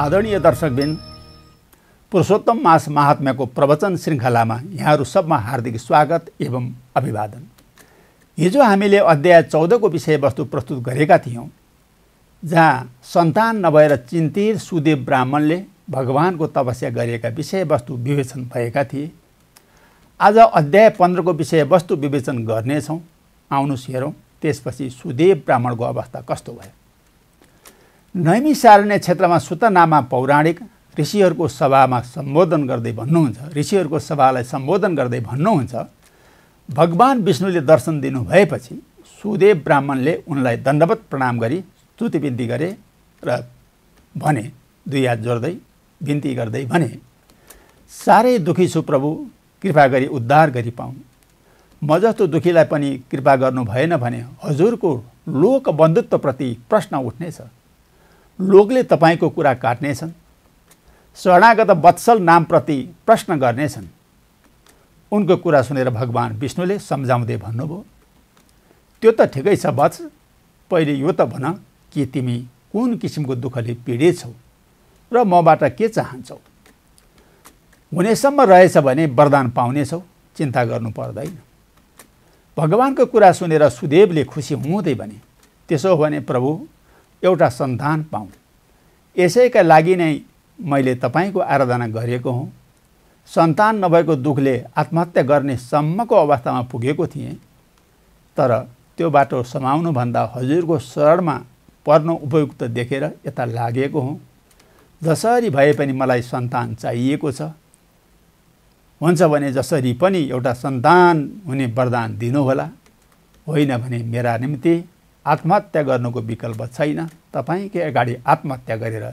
आदरणीय दर्शकबिन पुरुषोत्तम मास महात्म्यको प्रवचन श्रृङ्खलामा यहाँहरू सबमा हार्दिक स्वागत एवं अभिवादन हिजो हामीले अध्याय चौधको विषयवस्तु प्रस्तुत गरेका थियौँ जहाँ सन्तान नभएर चिन्तित सुदेव ब्राह्मणले भगवानको तपस्या गरेका विषयवस्तु विवेचन भएका थिए आज अध्याय पन्ध्रको विषयवस्तु विवेचन गर्नेछौँ आउनुहोस् हेरौँ त्यसपछि सुदेव ब्राह्मणको अवस्था कस्तो भयो नैमिसारण्य क्षेत्रमा सुतनामा पौराणिक ऋषिहरूको सभामा सम्बोधन गर्दै भन्नुहुन्छ ऋषिहरूको सभालाई सम्बोधन गर्दै भन्नुहुन्छ भगवान् विष्णुले दर्शन दिनु भएपछि सुदेव ब्राह्मणले उनलाई दण्डवत प्रणाम गरी बिन्ती गरे र भने दुई हात जोड्दै बिन्ती गर्दै भने साह्रै दुखी छु प्रभु कृपा गरी उद्धार गरी पाउँ म जस्तो दुखीलाई पनि कृपा गर्नु भएन भने हजुरको लोक बन्धुत्वप्रति प्रश्न उठ्नेछ लोकले तपाईँको कुरा काट्नेछन् शरणागत वत्सल नामप्रति प्रश्न गर्नेछन् उनको कुरा सुनेर भगवान् विष्णुले सम्झाउँदै भन्नुभयो त्यो त ठिकै छ वत्स पहिले यो त भन कि तिमी कुन किसिमको दुःखले पीडित छौ र मबाट के चाहन्छौ हुनेसम्म रहेछ भने वरदान पाउनेछौ चिन्ता गर्नु पर्दैन भगवान्को कुरा सुनेर सुदेवले खुसी हुँदै भने त्यसो हो भने प्रभु एउटा सन्तान पाऊ यसैका लागि नै मैले तपाईँको आराधना गरेको हुँ सन्तान नभएको दुःखले आत्महत्या गर्ने सम्मको अवस्थामा पुगेको थिएँ तर त्यो बाटो समाउनुभन्दा हजुरको शरणमा पर्न उपयुक्त देखेर यता लागेको हुँ जसरी भए पनि मलाई सन्तान चाहिएको छ हुन्छ भने जसरी पनि एउटा सन्तान हुने वरदान दिनुहोला होइन भने मेरा निम्ति आत्महत्या गर्नुको विकल्प छैन तपाईँकै अगाडि आत्महत्या गरेर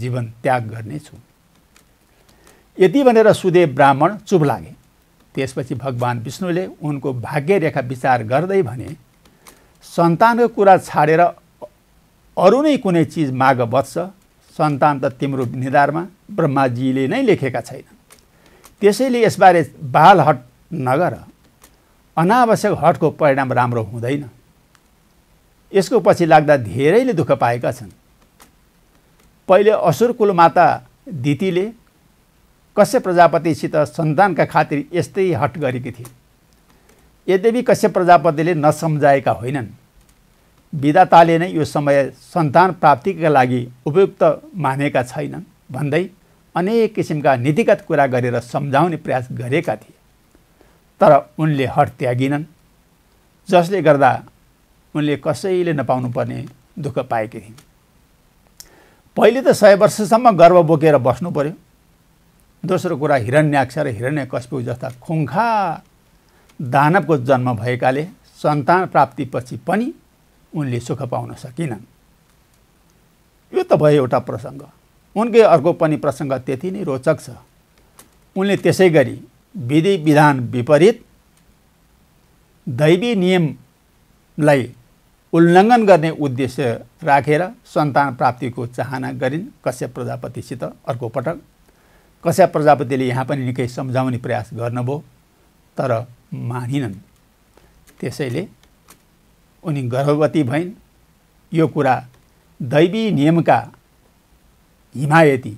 जीवन त्याग गर्नेछु यति भनेर सुदेव ब्राह्मण चुप लागे त्यसपछि भगवान् विष्णुले उनको भाग्य रेखा विचार गर्दै भने सन्तानको कुरा छाडेर अरू नै कुनै चिज माग बच्छ सन्तान त तिम्रो निधारमा ब्रह्माजीले नै लेखेका छैनन् त्यसैले यसबारे हट नगर अनावश्यक हटको परिणाम राम्रो हुँदैन यसको पछि लाग्दा धेरैले दुःख पाएका छन् पहिले असुर माता दितीले कश्यप प्रजापतिसित सन्तानका खातिर यस्तै हट गरेकी थिए यद्यपि कश्यप प्रजापतिले नसम्झाएका होइनन् विधाताले नै यो समय सन्तान प्राप्तिका लागि उपयुक्त मानेका छैनन् भन्दै अनेक किसिमका नीतिगत कुरा गरेर सम्झाउने प्रयास गरेका थिए तर उनले हट त्यागिनन् जसले गर्दा उनले कसैले नपाउनुपर्ने दुःख पाएकी थिइन् पहिले त सय वर्षसम्म गर्व बोकेर बस्नु पर्यो दोस्रो कुरा हिरण्याक्ष र हिरण्य कस्पु जस्ता खुङ्खा दानवको जन्म भएकाले सन्तान प्राप्तिपछि पनि उनले सुख पाउन सकिनन् यो त भयो एउटा प्रसङ्ग उनकै अर्को पनि प्रसङ्ग त्यति नै रोचक छ उनले त्यसै गरी विधि विधान विपरीत दैवी नियमलाई उल्लङ्घन गर्ने उद्देश्य राखेर सन्तान प्राप्तिको चाहना गरिन् कश्यप प्रजापतिसित अर्को पटक कश्यप प्रजापतिले यहाँ पनि निकै सम्झाउने प्रयास गर्नुभयो तर मानिनन् त्यसैले उनी गर्भवती भइन् यो कुरा दैवी नियमका हिमायती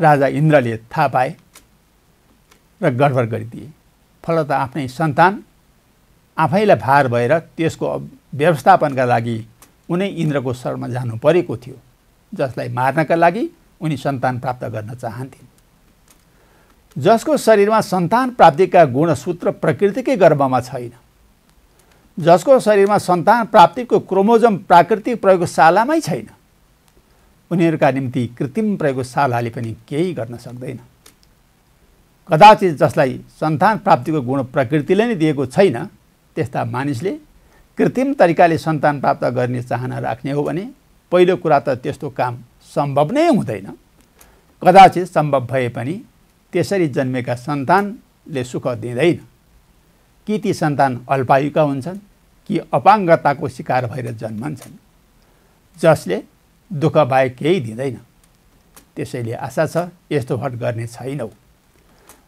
राजा इन्द्रले थाहा पाए र गडबड गरिदिए फलत आफ्नै सन्तान आफैलाई भार भएर त्यसको व्यवस्थापनका लागि उनै इन्द्रको शरणमा जानु परेको थियो जसलाई मार्नका लागि उनी सन्तान प्राप्त गर्न चाहन्थिन् जसको शरीरमा सन्तान प्राप्तिका गुणसूत्र प्रकृतिकै गर्भमा छैन जसको शरीरमा सन्तान प्राप्तिको क्रोमोजम प्राकृतिक प्रयोगशालामै छैन उनीहरूका निम्ति कृत्रिम प्रयोगशालाले पनि केही गर्न सक्दैन कदाचित जसलाई सन्तान प्राप्तिको गुण प्रकृतिले नै दिएको छैन त्यस्ता मानिसले कृत्रिम तरिकाले सन्तान प्राप्त गर्ने चाहना राख्ने हो भने पहिलो कुरा त त्यस्तो काम सम्भव नै हुँदैन कदाचित सम्भव भए पनि त्यसरी जन्मेका सन्तानले सुख दिँदैन कि ती सन्तान अल्पायुका हुन्छन् कि अपाङ्गताको शिकार भएर जन्मन्छन् जसले दुःख बाहेक केही दिँदैन त्यसैले आशा छ यस्तो भट गर्ने छैनौ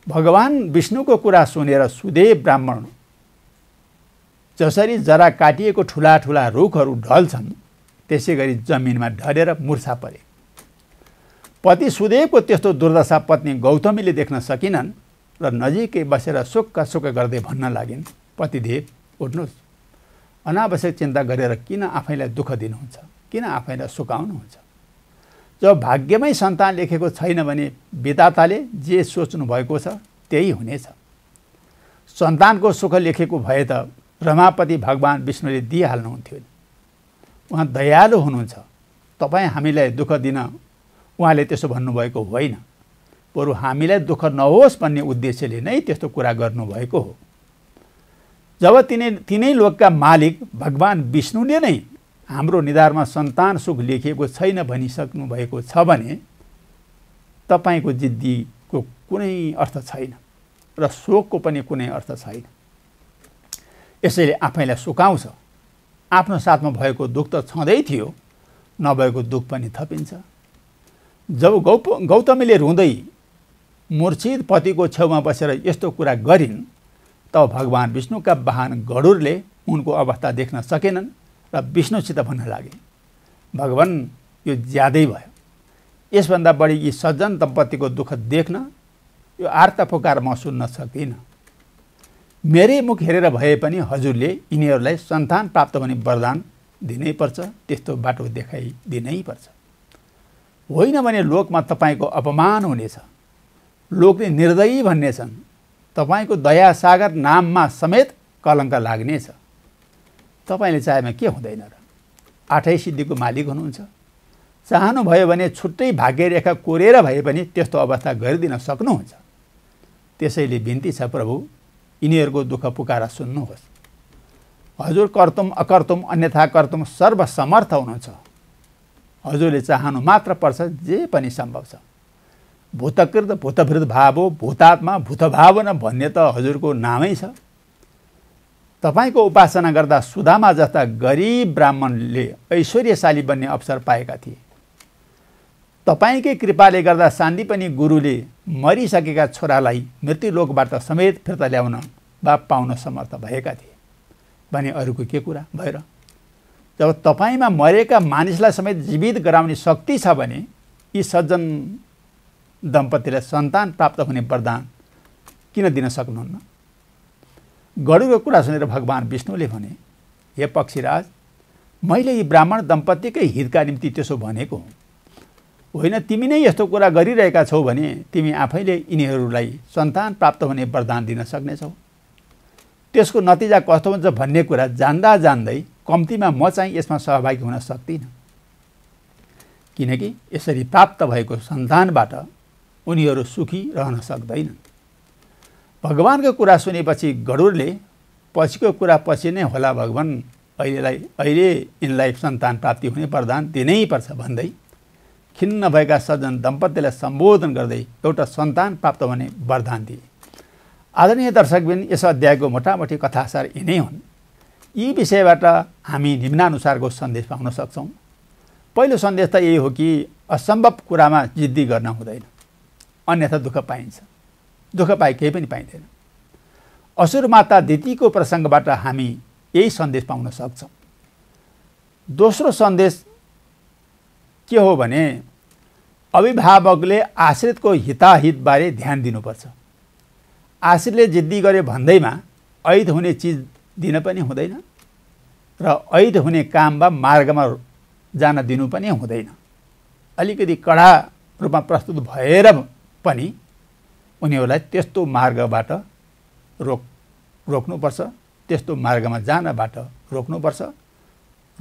भगवान् विष्णुको कुरा सुनेर सुदेव ब्राह्मण जसरी जरा काटिएको ठुला ठुला रुखहरू ढल्छन् त्यसै गरी जमिनमा ढलेर मुर्छा परे पति सुदेवको त्यस्तो दुर्दशा पत्नी गौतमीले देख्न सकिनन् र नजिकै बसेर सुक्क सुक्क गर्दै भन्न लागिन् पतिदेव उठ्नुहोस् अनावश्यक चिन्ता गरेर किन आफैलाई दुःख दिनुहुन्छ किन आफैलाई सुकाउनुहुन्छ जब भाग्यमै सन्तान लेखेको छैन भने विधाताले जे सोच्नु भएको छ त्यही हुनेछ सन्तानको सुख लेखेको भए त रमापति भगवान् विष्णुले दिइहाल्नुहुन्थ्यो नि उहाँ दयालु हुनुहुन्छ तपाईँ हामीलाई दुःख दिन उहाँले त्यसो भन्नुभएको होइन बरु हामीलाई दुःख नहोस् भन्ने उद्देश्यले नै त्यस्तो कुरा गर्नुभएको हो जब तिनै तिनै लोकका मालिक भगवान् विष्णुले नै हाम्रो निधारमा सन्तान सुख लेखिएको छैन भनिसक्नु भएको छ भने तपाईँको जिद्दीको कुनै अर्थ छैन र शोकको पनि कुनै अर्थ छैन यसैले आफैलाई सुकाउँछ आफ्नो साथमा भएको दुःख त छँदै थियो नभएको दुःख पनि थपिन्छ जब गौ गौतमीले रुँदै मूर्छित पतिको छेउमा बसेर यस्तो कुरा गरिन् तब भगवान् विष्णुका वाहन गरुडले उनको अवस्था देख्न सकेनन् र विष्णुसित भन्न लागे भगवान् यो ज्यादै भयो यसभन्दा बढी यी सज्जन दम्पतिको दुःख देख्न यो आर्त पुकार म सुन्न सक्दिनँ मेरै मुख हेरेर भए पनि हजुरले यिनीहरूलाई सन्तान प्राप्त गर्ने वरदान दिनैपर्छ त्यस्तो बाटो देखाइदिनै पर्छ होइन भने लोकमा तपाईँको अपमान हुनेछ लोकले निर्दयी भन्नेछन् तपाईँको दयासागर नाममा समेत कलङ्क लाग्नेछ तपाईँले चाहेमा के हुँदैन र आठै सिद्धिको मालिक हुनुहुन्छ चाहनुभयो भने छुट्टै भाग्य रेखा कोरेर भए पनि त्यस्तो अवस्था गरिदिन सक्नुहुन्छ त्यसैले बिन्ती छ प्रभु यिनीहरूको दुःख पुकार सुन्नुहोस् हजुर कर्तुम अकर्तुम अन्यथा कर्तुम सर्वसमर्थ हुनुहुन्छ हजुरले चाहनु मात्र पर्छ जे पनि सम्भव छ भूतकृत भूतभृत भाव हो भूतात्मा भूतभावना भन्ने त हजुरको नामै छ तपाईँको उपासना गर्दा सुदामा जस्ता गरिब ब्राह्मणले ऐश्वर्यशाली बन्ने अवसर पाएका थिए तपाईँकै कृपाले गर्दा शान्ति पनि गुरुले मरिसकेका छोरालाई मृत्युलोकबाट समेत फिर्ता ल्याउन वा पाउन समर्थ भएका थिए भने अरूको के कुरा भएर जब तपाईँमा मरेका मानिसलाई समेत जीवित गराउने शक्ति छ भने यी सज्जन दम्पतिलाई सन्तान प्राप्त हुने वरदान किन दिन सक्नुहुन्न गरुको कुरा सुनेर भगवान् विष्णुले भने हे पक्षीराज मैले यी ब्राह्मण दम्पतिकै हितका निम्ति त्यसो भनेको हुँ होइन तिमी नै यस्तो कुरा गरिरहेका छौ भने तिमी आफैले यिनीहरूलाई सन्तान प्राप्त हुने वरदान दिन सक्नेछौ त्यसको नतिजा कस्तो हुन्छ भन्ने कुरा जान्दा जान्दै कम्तीमा म चाहिँ यसमा सहभागी हुन सक्दिनँ किनकि यसरी प्राप्त भएको सन्तानबाट उनीहरू सुखी रहन सक्दैनन् भगवान्को कुरा सुनेपछि गरुडले पछिको कुरा पछि नै होला भगवान् अहिलेलाई अहिले यिनलाई सन्तान प्राप्ति हुने वरदान दिनैपर्छ भन्दै खिन्न भएका सज्जन दम्पतिलाई सम्बोधन गर्दै एउटा सन्तान प्राप्त हुने वरदान दिए आदरणीय दर्शकबिन यस अध्यायको मोटामोटी कथासार यिनै हुन् यी विषयबाट हामी निम्नानुसारको सन्देश पाउन सक्छौँ पहिलो सन्देश त यही हो कि असम्भव कुरामा जिद्दी गर्न हुँदैन अन्यथा दुःख पाइन्छ दुःख पाए केही पनि पाइँदैन असुर माता दिदीको प्रसङ्गबाट हामी यही सन्देश पाउन सक्छौँ दोस्रो सन्देश के हो भने अभिभावकले आश्रितको हिताहितबारे ध्यान दिनुपर्छ आश्रितले जिद्दी गरे भन्दैमा ऐत हुने चिज दिन पनि हुँदैन र ऐत हुने काम वा मार्गमा जान दिनु पनि हुँदैन अलिकति कडा रूपमा प्रस्तुत भएर पनि उनीहरूलाई त्यस्तो मार्गबाट रोक रोक्नुपर्छ त्यस्तो मार्गमा जानबाट रोक्नुपर्छ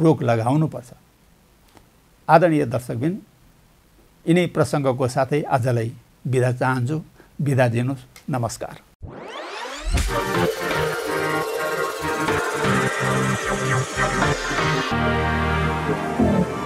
रोक लगाउनुपर्छ आदरणीय दर्शकबिन यिनै प्रसङ्गको साथै आजलाई बिदा चाहन्छु बिदा दिनुहोस् नमस्कार